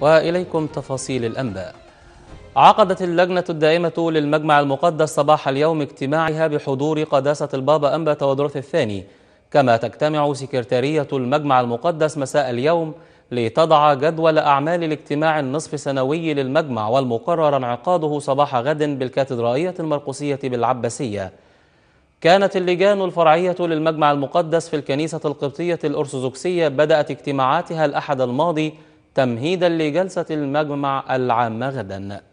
وإليكم تفاصيل الأنباء عقدت اللجنة الدائمة للمجمع المقدس صباح اليوم اجتماعها بحضور قداسة البابا أنبا تودروث الثاني كما تجتمع سكرتارية المجمع المقدس مساء اليوم لتضع جدول أعمال الاجتماع النصف سنوي للمجمع والمقرر انعقاده صباح غد بالكاتدرائية المرقسية بالعباسية كانت اللجان الفرعية للمجمع المقدس في الكنيسة القبطية الأرثوذكسية بدأت اجتماعاتها الأحد الماضي تمهيدا لجلسة المجمع العام غدا